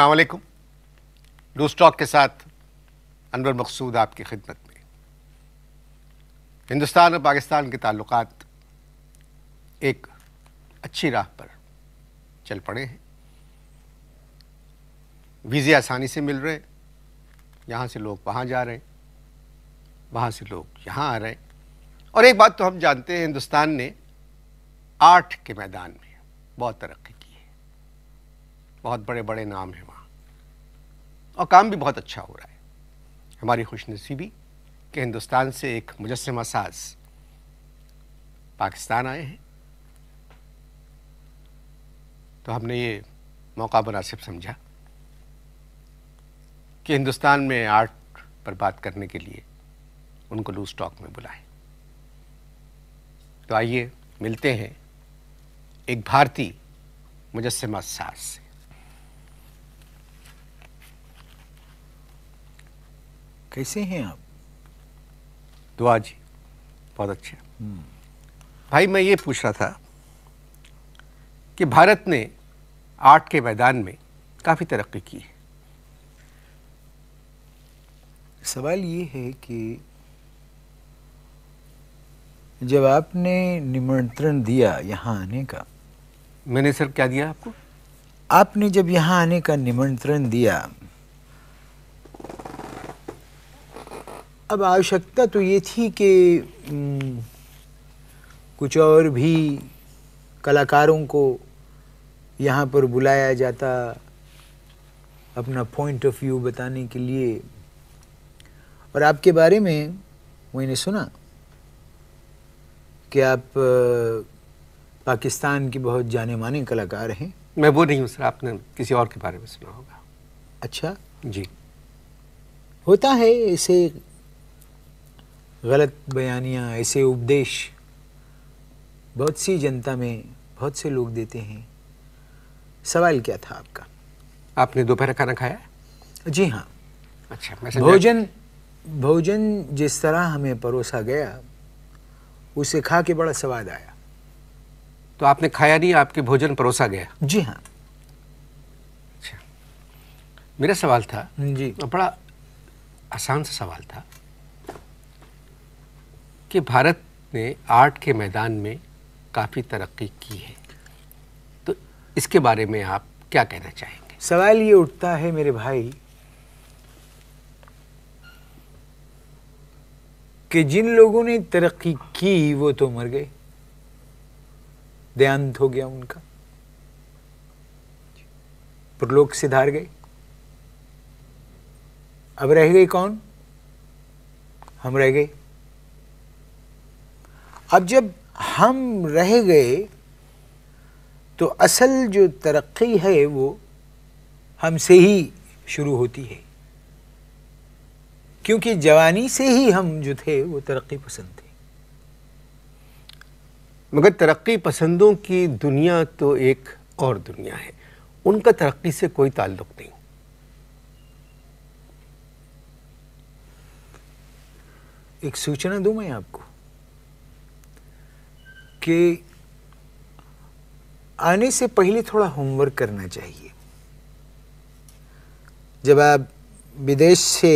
अलैक्म लू स्टॉक के साथ अनवर मकसूद आपकी खिदमत में हिंदुस्तान और पाकिस्तान के ताल्लुक एक अच्छी राह पर चल पड़े हैं वीज़े आसानी से मिल रहे यहाँ से लोग वहाँ जा रहे हैं वहाँ से लोग यहाँ आ रहे हैं और एक बात तो हम जानते हैं हिंदुस्तान ने आर्ट के मैदान में बहुत तरक्की बहुत बड़े बड़े नाम हैं वहाँ और काम भी बहुत अच्छा हो रहा है हमारी खुशनसीबी कि हिंदुस्तान से एक मुजस्मा साज पाकिस्तान आए हैं तो हमने ये मौका मुनासिब समझा कि हिंदुस्तान में आर्ट पर बात करने के लिए उनको लूज टॉक में बुलाएं तो आइए मिलते हैं एक भारतीय मुजस्मा साज से कैसे हैं आप दुआ जी बहुत अच्छे हम्म। भाई मैं ये पूछ रहा था कि भारत ने आर्ट के मैदान में काफ़ी तरक्की की है सवाल ये है कि जब आपने निमंत्रण दिया यहाँ आने का मैंने सर क्या दिया आपको आपने जब यहाँ आने का निमंत्रण दिया अब आवश्यकता तो ये थी कि कुछ और भी कलाकारों को यहाँ पर बुलाया जाता अपना पॉइंट ऑफ व्यू बताने के लिए और आपके बारे में मैंने सुना कि आप पाकिस्तान के बहुत जाने माने कलाकार हैं मैं बोल रही हूँ सर आपने किसी और के बारे में सुना होगा अच्छा जी होता है ऐसे गलत बयानियाँ ऐसे उपदेश बहुत सी जनता में बहुत से लोग देते हैं सवाल क्या था आपका आपने दोपहर खाना खाया जी हाँ अच्छा भोजन भोजन जिस तरह हमें परोसा गया उसे खा के बड़ा स्वाद आया तो आपने खाया नहीं आपके भोजन परोसा गया जी हाँ अच्छा मेरा सवाल था जी बड़ा आसान सा सवाल था कि भारत ने आर्ट के मैदान में काफ़ी तरक्की की है तो इसके बारे में आप क्या कहना चाहेंगे सवाल ये उठता है मेरे भाई कि जिन लोगों ने तरक्की की वो तो मर गए देहांत हो गया उनका प्रलोक सिधार गए अब रह गए कौन हम रह गए अब जब हम रह गए तो असल जो तरक्की है वो हमसे ही शुरू होती है क्योंकि जवानी से ही हम जो थे वो तरक्की पसंद थे मगर तरक्की पसंदों की दुनिया तो एक और दुनिया है उनका तरक्की से कोई ताल्लुक नहीं एक सूचना दूं मैं आपको कि आने से पहले थोड़ा होमवर्क करना चाहिए जब आप विदेश से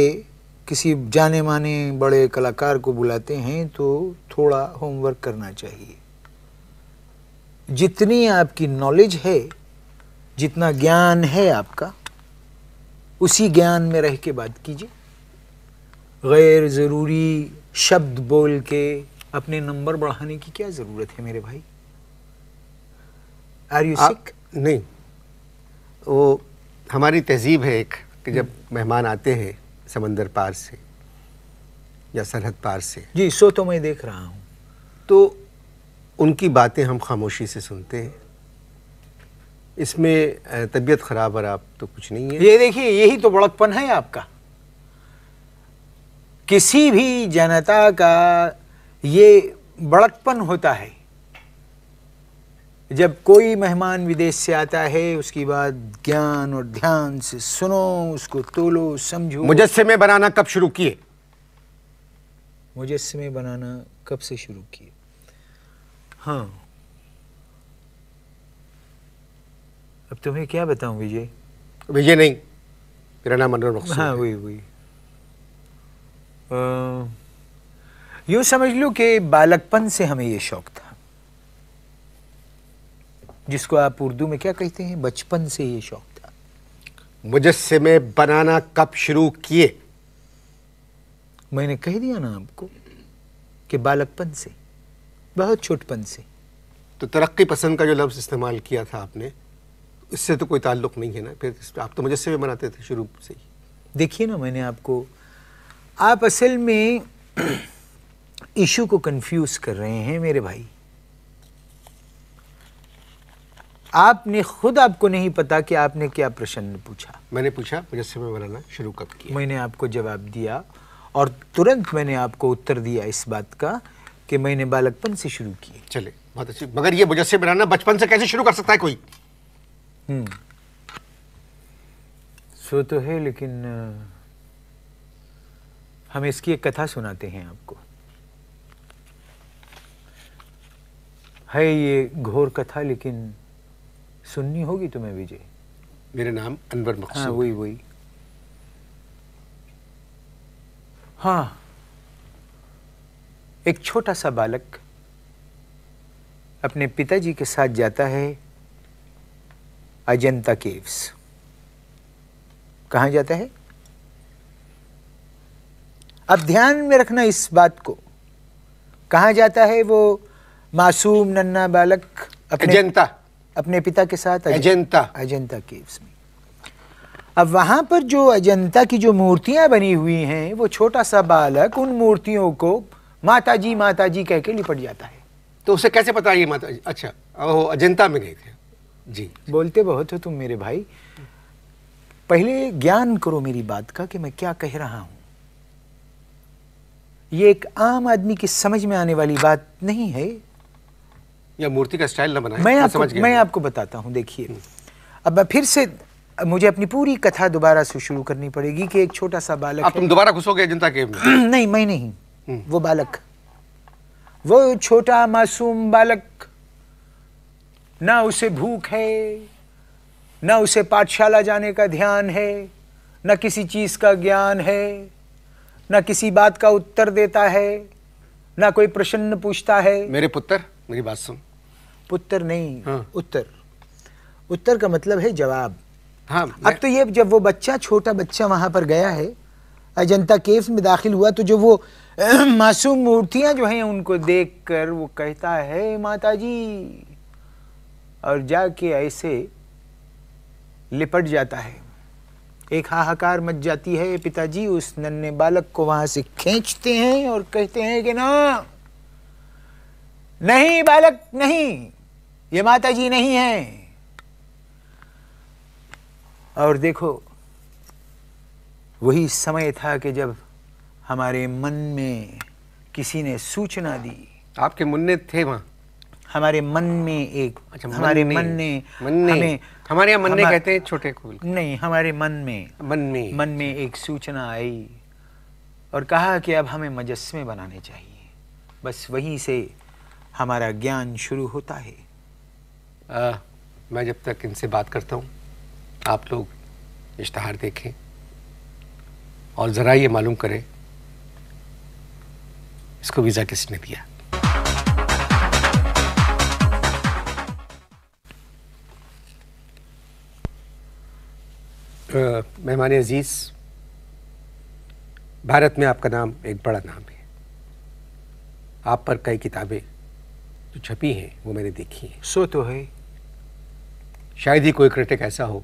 किसी जाने माने बड़े कलाकार को बुलाते हैं तो थोड़ा होमवर्क करना चाहिए जितनी आपकी नॉलेज है जितना ज्ञान है आपका उसी ज्ञान में रह के बात कीजिए गैर ज़रूरी शब्द बोल के अपने नंबर बढ़ाने की क्या जरूरत है मेरे भाई आर यू सिक नहीं वो हमारी तहजीब है एक कि जब हम्म। मेहमान आते हैं समंदर पार से या सरहद पार से जी सो तो मैं देख रहा हूँ तो उनकी बातें हम खामोशी से सुनते हैं इसमें तबीयत ख़राब और आप तो कुछ नहीं है ये देखिए यही तो बड़कपन है आपका किसी भी जनता का ये बड़कपन होता है जब कोई मेहमान विदेश से आता है उसके बाद ज्ञान और ध्यान से सुनो उसको तोलो समझो मुजस्मे बनाना कब शुरू किए मुजस्मे बनाना कब से शुरू किए हाँ अब तुम्हें क्या बताऊं विजय विजय नहीं मेरा नाम अनुर हाँ वही वही यूं समझ लो कि बालकपन से हमें ये शौक़ था जिसको आप उर्दू में क्या कहते हैं बचपन से ये शौक़ था मुजस्मे बनाना कब शुरू किए मैंने कह दिया ना आपको कि बालकपन से बहुत छोटपन से तो तरक्की पसंद का जो लफ्ज़ इस्तेमाल किया था आपने इससे तो कोई ताल्लुक़ नहीं है ना फिर आप तो मुजस्मे बनाते थे शुरू से ही देखिए ना मैंने आपको आप असल में इशू को कंफ्यूज कर रहे हैं मेरे भाई आपने खुद आपको नहीं पता कि आपने क्या प्रश्न पूछा मैंने पूछा मैं बनाना शुरू कब किया मैंने आपको जवाब दिया और तुरंत मैंने आपको उत्तर दिया इस बात का कि मैंने बालकपन से शुरू किए चले बहुत अच्छी मगर ये मुजस्से बनाना बचपन से कैसे शुरू कर सकता है कोई हम्म। सो तो है लेकिन हम इसकी एक कथा सुनाते हैं आपको है ये घोर कथा लेकिन सुननी होगी तुम्हें विजय मेरा नाम अनवर मकसूद हाँ वही वही हाँ एक छोटा सा बालक अपने पिताजी के साथ जाता है अजंता केव्स कहा जाता है अब ध्यान में रखना इस बात को कहा जाता है वो मासूम नन्ना बालक अपने अजंता अपने पिता के साथ अजंता अजंता केव्स में अब वहां पर जो अजंता की जो मूर्तियां बनी हुई हैं वो छोटा सा बालक उन मूर्तियों को माता जी माता जी कह के लिपट जाता है तो उसे कैसे पता ये माता जी अच्छा वो अजंता में गए थे जी बोलते बहुत हो तुम मेरे भाई पहले ज्ञान करो मेरी बात का कि मैं क्या कह रहा हूं ये एक आम आदमी की समझ में आने वाली बात नहीं है या मूर्ति का स्टाइल ना बनाए मैं आपको समझ मैं आपको बताता हूँ देखिए अब फिर से मुझे अपनी पूरी कथा दोबारा से शुरू करनी पड़ेगी कि एक छोटा सा बालक अब तुम दोबारा घुसोगे जनता के नहीं मैं नहीं हम्म। वो बालक वो छोटा मासूम बालक ना उसे भूख है ना उसे पाठशाला जाने का ध्यान है ना किसी चीज़ का ज्ञान है ना किसी बात का उत्तर देता है ना कोई प्रश्न पूछता है मेरे पुत्र मेरी बात सुन पुत्र नहीं हाँ। उत्तर उत्तर का मतलब है जवाब हाँ अब तो ये जब वो बच्चा छोटा बच्चा वहां पर गया है अजंता केव में दाखिल हुआ तो जो वो मासूम मूर्तियां जो हैं उनको देखकर वो कहता है माता जी और जाके ऐसे लिपट जाता है एक हाहाकार मच जाती है पिताजी उस नन्हे बालक को वहां से खींचते हैं और कहते हैं कि ना नहीं बालक नहीं ये माता जी नहीं है और देखो वही समय था कि जब हमारे मन में किसी ने सूचना दी आपके मुन्ने थे वहां हमारे मन में एक अच्छा, हमारे मन ने मन हमें हमारे यहाँ मन ने कहते हैं छोटे को नहीं हमारे मन में मन में मन में एक सूचना आई और कहा कि अब हमें मजस्मे बनाने चाहिए बस वहीं से हमारा ज्ञान शुरू होता है आ, मैं जब तक इनसे बात करता हूँ आप लोग इश्तहार देखें और ज़रा ये मालूम करें इसको वीज़ा किसने दिया मेहमान अजीज भारत में आपका नाम एक बड़ा नाम है आप पर कई किताबें जो तो छपी हैं वो मैंने देखी हैं सो तो है शायद ही कोई क्रिटिक ऐसा हो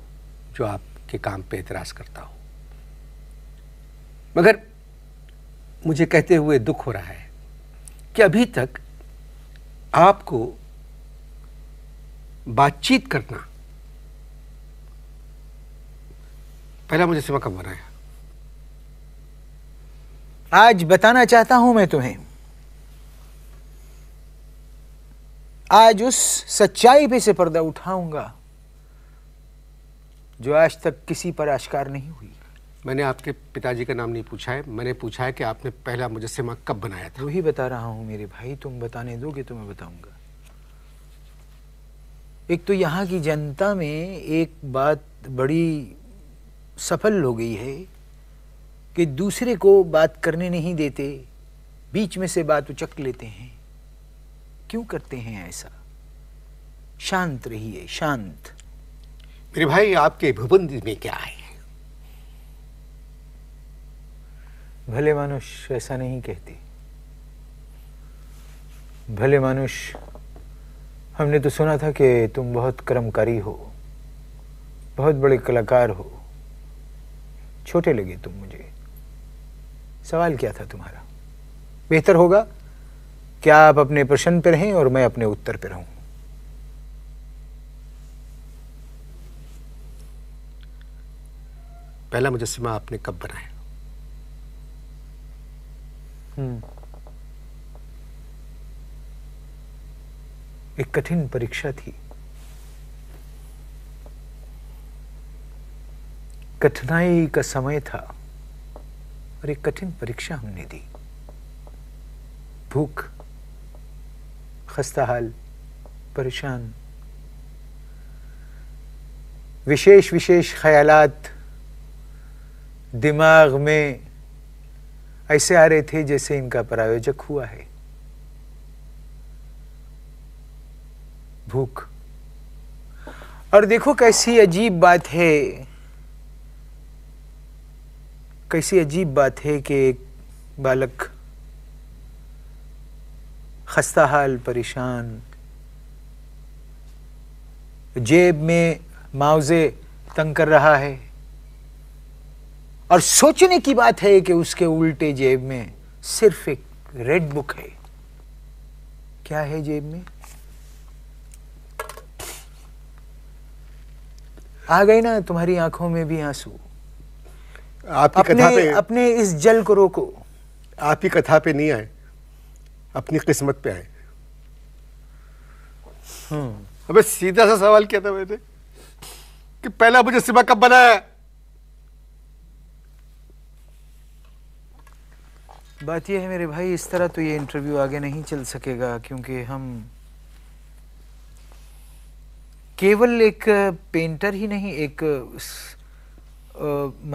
जो आपके काम पे एतराज़ करता हो मगर मुझे कहते हुए दुख हो रहा है कि अभी तक आपको बातचीत करना पहला मुझे सिवा कब बनाया आज बताना चाहता हूं मैं तुम्हें आज उस सच्चाई पे से पर्दा उठाऊंगा जो आज तक किसी पर आश्कार नहीं हुई मैंने आपके पिताजी का नाम नहीं पूछा है मैंने पूछा है कि आपने पहला मुजस्मा कब बनाया था वही बता रहा हूँ मेरे भाई तुम बताने दोगे तो मैं बताऊंगा एक तो यहां की जनता में एक बात बड़ी सफल हो गई है कि दूसरे को बात करने नहीं देते बीच में से बात उचक लेते हैं क्यों करते हैं ऐसा शांत रहिए शांत मेरे भाई आपके भुवन में क्या है भले मानुष ऐसा नहीं कहते भले मानुष हमने तो सुना था कि तुम बहुत कर्मकारी हो बहुत बड़े कलाकार हो छोटे लगे तुम मुझे सवाल क्या था तुम्हारा बेहतर होगा क्या आप अपने प्रश्न पर हैं और मैं अपने उत्तर पर हूं पहला मुजस्मा आपने कब बनाया हम्म। एक कठिन परीक्षा थी कठिनाई का समय था और एक कठिन परीक्षा हमने दी भूख खस्ता हाल परेशान विशेष विशेष ख्यालात दिमाग में ऐसे आ रहे थे जैसे इनका प्रायोजक हुआ है भूख और देखो कैसी अजीब बात है कैसी अजीब बात है कि एक बालक खस्ता हाल परेशान जेब में मुआवजे तंग कर रहा है और सोचने की बात है कि उसके उल्टे जेब में सिर्फ एक रेड बुक है क्या है जेब में आ गए ना तुम्हारी आंखों में भी आंसू आपकी अपने, कथा पे अपने इस जल को रोको आपकी कथा पे नहीं आए अपनी किस्मत पे आए हम्म। अबे सीधा सा सवाल किया था मैंने कि पहला मुजस्मा कब बनाया बात यह है मेरे भाई इस तरह तो ये इंटरव्यू आगे नहीं चल सकेगा क्योंकि हम केवल एक पेंटर ही नहीं एक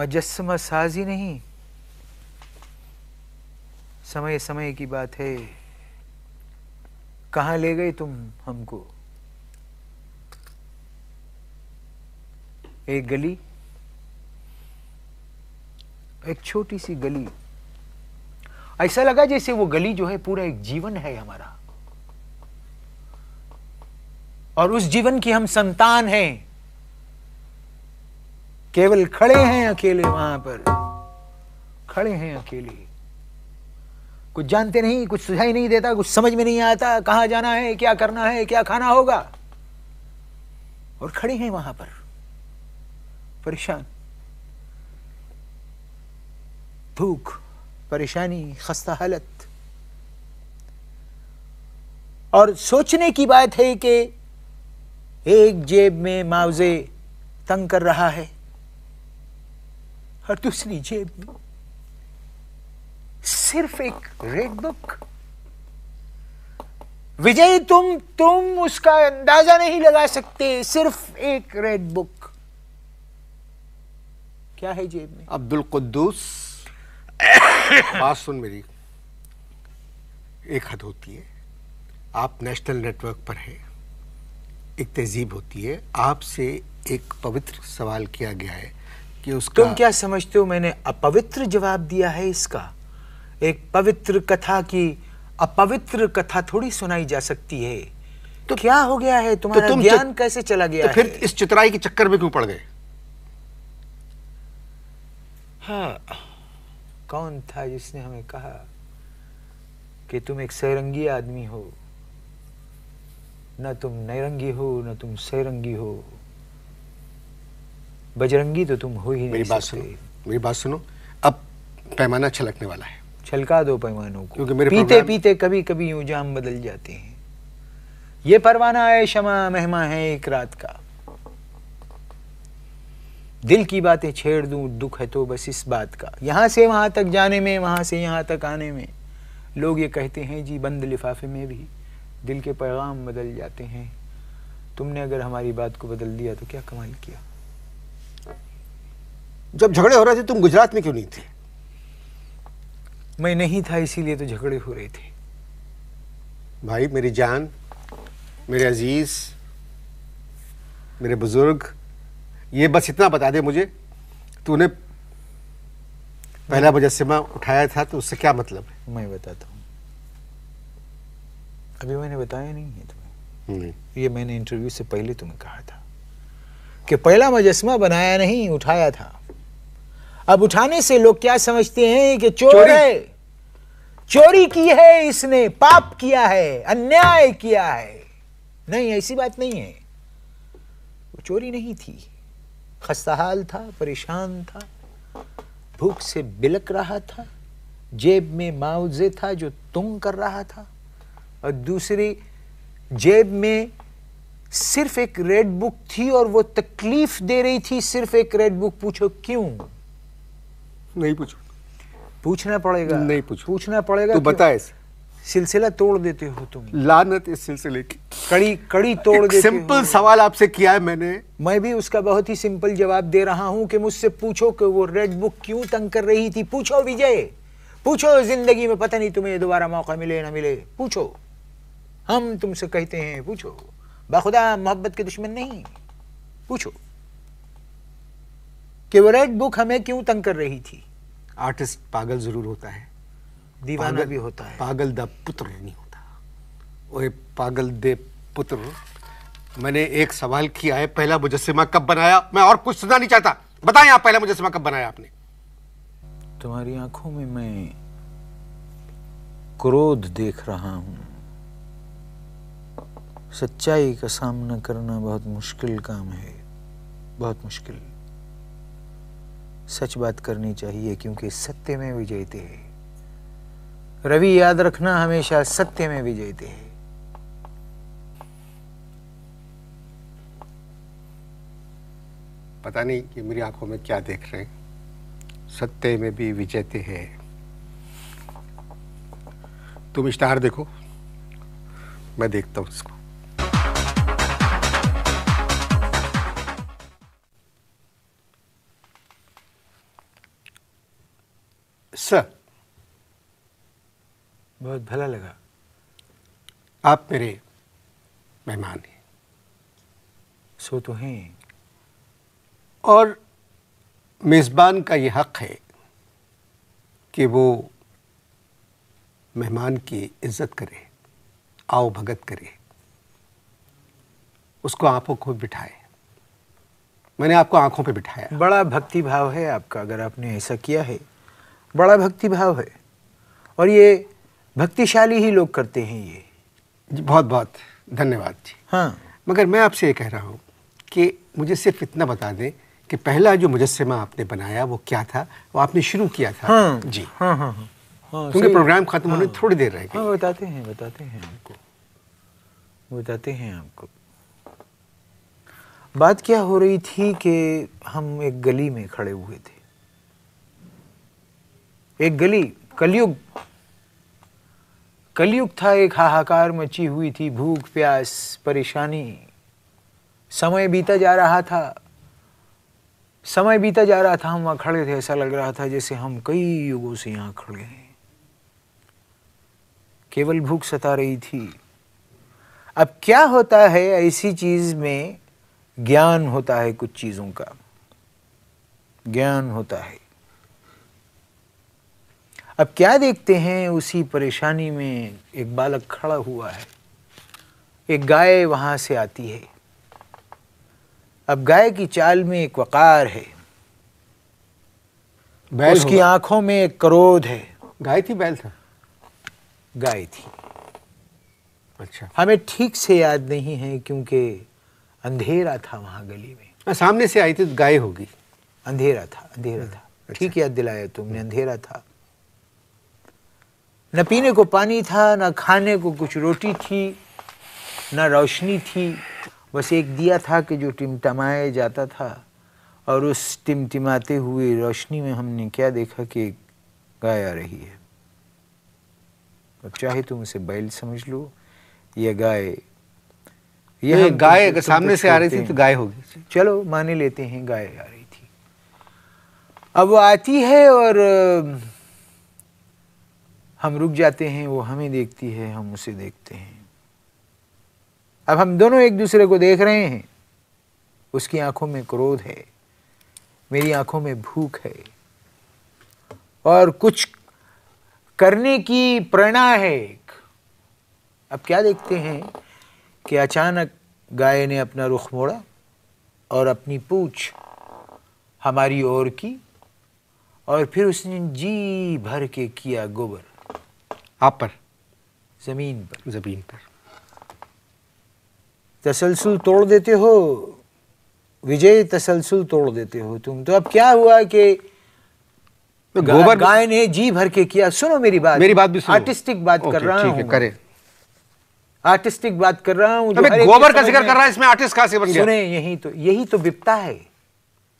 मजस्मा साज ही नहीं समय समय की बात है कहा ले गई तुम हमको एक गली एक छोटी सी गली ऐसा लगा जैसे वो गली जो है पूरा एक जीवन है हमारा और उस जीवन की हम संतान हैं केवल खड़े हैं अकेले वहां पर खड़े हैं अकेले कुछ जानते नहीं कुछ सुझाई नहीं देता कुछ समझ में नहीं आता कहां जाना है क्या करना है क्या खाना होगा और खड़े हैं वहां पर परेशान भूख परेशानी खस्ता हालत और सोचने की बात है कि एक जेब में मुआवजे तंग कर रहा है और दूसरी जेब में सिर्फ एक रेड बुक विजय तुम तुम उसका अंदाजा नहीं लगा सकते सिर्फ एक रेड बुक क्या है जेब में अब्दुल कुद्दूस बात सुन मेरी एक हद होती है आप नेशनल नेटवर्क पर हैं एक तहजीब होती है आपसे एक पवित्र सवाल किया गया है कि उसका तुम क्या समझते हो मैंने अपवित्र जवाब दिया है इसका एक पवित्र कथा की अपवित्र कथा थोड़ी सुनाई जा सकती है तो क्या हो गया है तो तुम्हारा तो तुम ज्ञान कैसे चला गया तो फिर है? इस चितराई के चक्कर में क्यों पड़ गए हाँ कौन था जिसने हमें कहा कि तुम एक सैरंगी आदमी हो न तुम नैरंगी हो न तुम सैरंगी हो बजरंगी तो तुम हो ही मेरी बात सुनो मेरी बात सुनो अब पैमाना छलकने वाला है छलका दो पैमानों को क्योंकि मेरे पीते पीते कभी कभी यूं जाम बदल जाते हैं ये परवाना है शमा मेहमा है एक रात का दिल की बातें छेड़ दूं दुख है तो बस इस बात का यहां से वहां तक जाने में वहां से यहां तक आने में लोग ये कहते हैं जी बंद लिफाफे में भी दिल के पैगाम बदल जाते हैं तुमने अगर हमारी बात को बदल दिया तो क्या कमाल किया जब झगड़े हो रहे थे तुम गुजरात में क्यों नहीं थे मैं नहीं था इसीलिए तो झगड़े हो रहे थे भाई मेरी जान मेरे अजीज मेरे बुजुर्ग ये बस इतना बता दे मुझे तूने पहला मुजस्मा उठाया था तो उससे क्या मतलब है मैं बताता हूँ अभी मैंने बताया नहीं है तुम्हें नहीं। ये मैंने इंटरव्यू से पहले तुम्हें कहा था कि पहला मुजस्मा बनाया नहीं उठाया था अब उठाने से लोग क्या समझते हैं कि चोर चोरी। है चोरी की है इसने पाप किया है अन्याय किया है नहीं ऐसी बात नहीं है वो चोरी नहीं थी खस्ताहाल था परेशान था भूख से बिलक रहा था जेब में मुआवजे था जो तुम कर रहा था और दूसरी जेब में सिर्फ एक रेड बुक थी और वो तकलीफ दे रही थी सिर्फ एक रेड बुक पूछो क्यों नहीं पूछू पूछना पड़ेगा नहीं पूछ पूछना पड़ेगा तो बताए सिलसिला तोड़ देते हो तुम लानत इस सिलसिले की कड़ी कड़ी तोड़ देते सिंपल सवाल आपसे किया है मैंने मैं भी उसका बहुत ही सिंपल जवाब दे रहा हूं कि मुझसे पूछो कि वो रेड बुक क्यों तंग कर रही थी पूछो विजय पूछो जिंदगी में पता नहीं तुम्हें दोबारा मौका मिले ना मिले पूछो हम तुमसे कहते हैं पूछो बाखुदा मोहब्बत के दुश्मन नहीं पूछो कि वो रेड बुक हमें क्यों तंग कर रही थी आर्टिस्ट पागल ज़रूर होता है दीवाना भी होता है पागल द पुत्र नहीं होता ओए पागल दे पुत्र मैंने एक सवाल किया है पहला मुजस्मा कब बनाया मैं और कुछ सुनना नहीं चाहता बताएं आप पहला मुजस्मा कब बनाया आपने तुम्हारी आंखों में मैं क्रोध देख रहा हूं सच्चाई का सामना करना बहुत मुश्किल काम है बहुत मुश्किल सच बात करनी चाहिए क्योंकि सत्य में विजयते है रवि याद रखना हमेशा सत्य में विजयते है पता नहीं कि मेरी आंखों में क्या देख रहे सत्य में भी विजयते है तुम इश्तार देखो मैं देखता हूं इसको सर बहुत भला लगा आप मेरे मेहमान हैं सो तो हैं और मेज़बान का ये हक़ है कि वो मेहमान की इज्जत करे आओ भगत करे उसको आंखों को बिठाए मैंने आपको आंखों पे बिठाया बड़ा भक्ति भाव है आपका अगर आपने ऐसा किया है बड़ा भक्ति भाव है और ये भक्तिशाली ही लोग करते हैं ये जी बहुत बहुत धन्यवाद जी हाँ मगर मैं आपसे ये कह रहा हूँ कि मुझे सिर्फ इतना बता दें कि पहला जो मुजस्मा आपने बनाया वो क्या था वो आपने शुरू किया था हाँ, जी हाँ हाँ हाँ, हाँ क्योंकि प्रोग्राम खत्म होने हाँ, थोड़ी देर रह गई हाँ, बताते हैं बताते हैं आपको बताते हैं आपको बात क्या हो रही थी कि हम एक गली में खड़े हुए थे एक गली कलयुग कलयुग था एक हाहाकार मची हुई थी भूख प्यास परेशानी समय बीता जा रहा था समय बीता जा रहा था हम वहां खड़े थे ऐसा लग रहा था जैसे हम कई युगों से यहां खड़े हैं केवल भूख सता रही थी अब क्या होता है ऐसी चीज में ज्ञान होता है कुछ चीज़ों का ज्ञान होता है अब क्या देखते हैं उसी परेशानी में एक बालक खड़ा हुआ है एक गाय वहां से आती है अब गाय की चाल में एक वक़ार है बैल उसकी आंखों में एक क्रोध है गाय थी बैल था गाय थी अच्छा हमें ठीक से याद नहीं है क्योंकि अंधेरा था वहां गली में आ, हाँ, सामने से आई थी तो गाय होगी अंधेरा था अंधेरा हाँ, था अच्छा। ठीक याद दिलाया तुमने अंधेरा था न पीने को पानी था न खाने को कुछ रोटी थी न रोशनी थी बस एक दिया था कि जो टिमटमाए जाता था और उस टिमटिमाते हुए रोशनी में हमने क्या देखा कि गाय आ रही है अब चाहे तुम उसे बैल समझ लो या गाय यह गाय अगर सामने से आ रही थी तो गाय होगी चलो माने लेते हैं गाय आ रही थी अब वो आती है और हम रुक जाते हैं वो हमें देखती है हम उसे देखते हैं अब हम दोनों एक दूसरे को देख रहे हैं उसकी आंखों में क्रोध है मेरी आंखों में भूख है और कुछ करने की प्रेरणा है अब क्या देखते हैं कि अचानक गाय ने अपना रुख मोड़ा और अपनी पूछ हमारी ओर की और फिर उसने जी भर के किया गोबर आप पर ज़मीन पर ज़मीन पर तसलसल तोड़ देते हो विजय तसलसल तोड़ देते हो तुम तो अब क्या हुआ कि गोबर गाय ने जी भर के किया सुनो मेरी बात मेरी बात भी सुनो आर्टिस्टिक बात कर रहा हूँ करे आर्टिस्टिक बात कर रहा हूं गोबर का जिक्र कर रहा है इसमें आर्टिस्ट का बन गया सुने यही तो यही तो बिपता है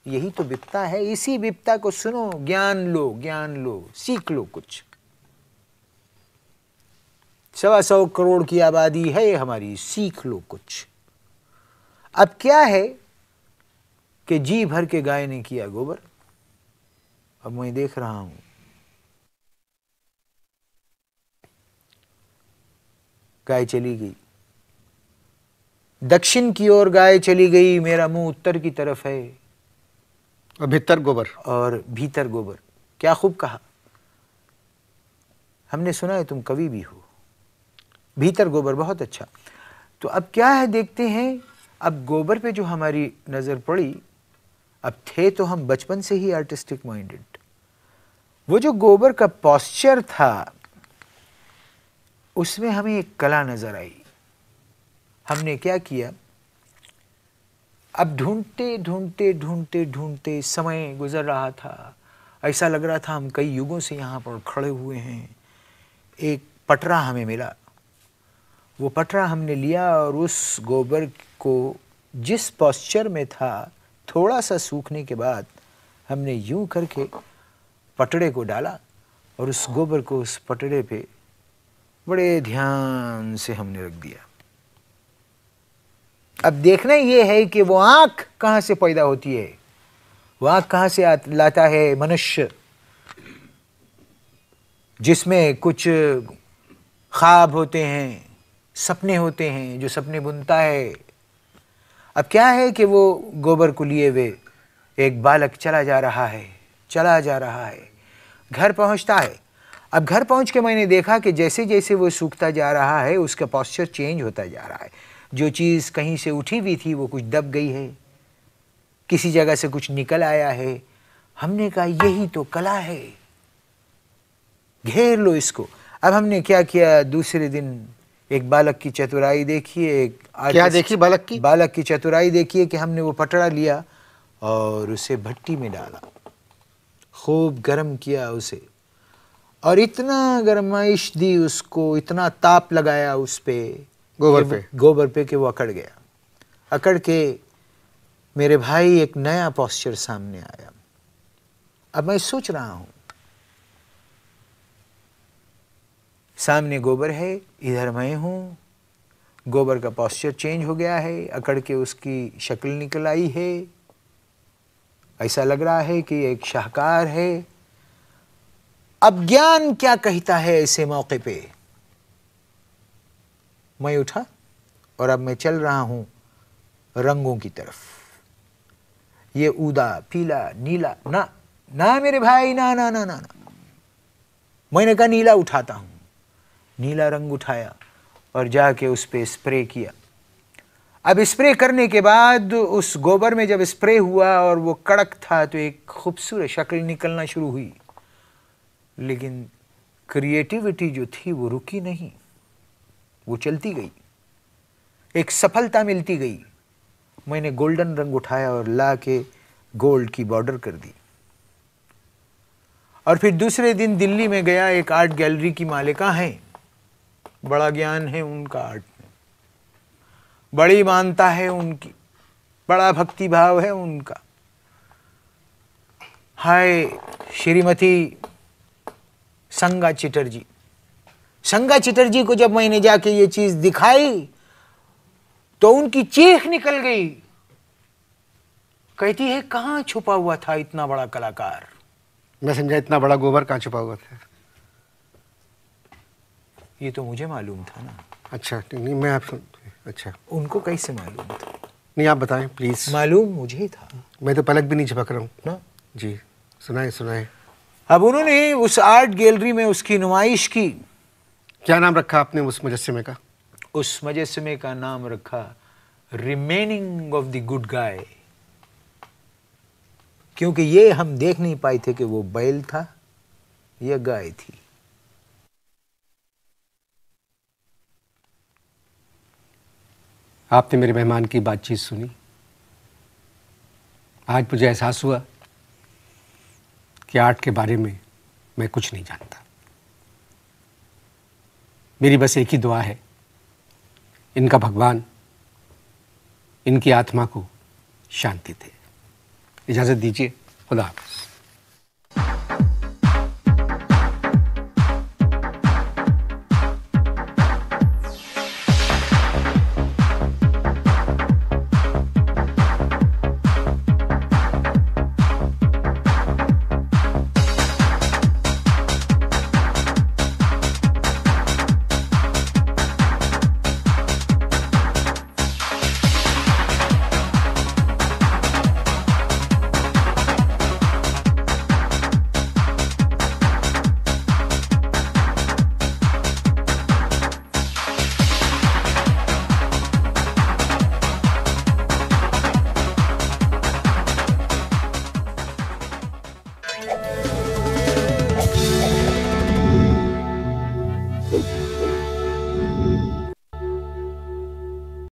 यही तो बिपता है इसी बिपता को सुनो ज्ञान लो ज्ञान लो सीख लो कुछ सवा सौ करोड़ की आबादी है हमारी सीख लो कुछ अब क्या है कि जी भर के गाय ने किया गोबर अब मैं देख रहा हूं गाय चली गई दक्षिण की ओर गाय चली गई मेरा मुंह उत्तर की तरफ है और भीतर गोबर और भीतर गोबर क्या खूब कहा हमने सुना है तुम कवि भी हो भीतर गोबर बहुत अच्छा तो अब क्या है देखते हैं अब गोबर पे जो हमारी नज़र पड़ी अब थे तो हम बचपन से ही आर्टिस्टिक माइंडेड वो जो गोबर का पॉस्चर था उसमें हमें एक कला नज़र आई हमने क्या किया अब ढूंढते ढूंढते ढूंढते ढूंढते समय गुजर रहा था ऐसा लग रहा था हम कई युगों से यहाँ पर खड़े हुए हैं एक पटरा हमें मिला वो पटरा हमने लिया और उस गोबर को जिस पॉस्चर में था थोड़ा सा सूखने के बाद हमने यूं करके पटड़े को डाला और उस गोबर को उस पटड़े पे बड़े ध्यान से हमने रख दिया अब देखना यह है कि वो आँख कहाँ से पैदा होती है वो आँख कहाँ से लाता है मनुष्य जिसमें कुछ ख्वाब होते हैं सपने होते हैं जो सपने बुनता है अब क्या है कि वो गोबर को लिए हुए एक बालक चला जा रहा है चला जा रहा है घर पहुंचता है अब घर पहुंच के मैंने देखा कि जैसे जैसे वो सूखता जा रहा है उसका पॉस्चर चेंज होता जा रहा है जो चीज़ कहीं से उठी हुई थी वो कुछ दब गई है किसी जगह से कुछ निकल आया है हमने कहा यही तो कला है घेर लो इसको अब हमने क्या किया दूसरे दिन एक बालक की चतुराई देखिए एक क्या देखी बालक की बालक की चतुराई देखिए कि हमने वो पटड़ा लिया और उसे भट्टी में डाला खूब गर्म किया उसे और इतना गर्माइश दी उसको इतना ताप लगाया उस पर गोबर पे गोबर पे कि वो अकड़ गया अकड़ के मेरे भाई एक नया पॉस्चर सामने आया अब मैं सोच रहा हूँ सामने गोबर है इधर मैं हूँ गोबर का पॉस्चर चेंज हो गया है अकड़ के उसकी शक्ल निकल आई है ऐसा लग रहा है कि एक शाहकार है अब ज्ञान क्या कहता है ऐसे मौके पे मैं उठा और अब मैं चल रहा हूं रंगों की तरफ ये ऊदा पीला नीला ना ना मेरे भाई ना ना ना ना, ना। मैंने कहा नीला उठाता हूं नीला रंग उठाया और जाके उस पर स्प्रे किया अब स्प्रे करने के बाद उस गोबर में जब स्प्रे हुआ और वो कड़क था तो एक खूबसूरत शक्ल निकलना शुरू हुई लेकिन क्रिएटिविटी जो थी वो रुकी नहीं वो चलती गई एक सफलता मिलती गई मैंने गोल्डन रंग उठाया और ला के गोल्ड की बॉर्डर कर दी और फिर दूसरे दिन दिल्ली में गया एक आर्ट गैलरी की मालिका हैं बड़ा ज्ञान है उनका आर्ट में बड़ी मानता है उनकी बड़ा भक्ति भाव है उनका हाय श्रीमती संगा चटर्जी संगा चटर्जी को जब मैंने जाके ये चीज दिखाई तो उनकी चीख निकल गई कहती है कहां छुपा हुआ था इतना बड़ा कलाकार मैं समझा इतना बड़ा गोबर कहां छुपा हुआ था ये तो मुझे मालूम था ना अच्छा नहीं मैं आप अच्छा उनको कैसे मालूम था नहीं आप बताएं प्लीज मालूम मुझे ही था मैं तो पलक भी नहीं झपक रहा हूँ ना जी सुनाए सुनाए अब उन्होंने उस आर्ट गैलरी में उसकी नुमाइश की क्या नाम रखा आपने उस मुजस्मे का उस मुजस्मे का नाम रखा remaining of the good guy क्योंकि ये हम देख नहीं पाए थे कि वो बैल था या गाय थी आपने मेरे मेहमान की बातचीत सुनी आज मुझे एहसास हुआ कि आर्ट के बारे में मैं कुछ नहीं जानता मेरी बस एक ही दुआ है इनका भगवान इनकी आत्मा को शांति दे इजाज़त दीजिए खुदा हाफिज़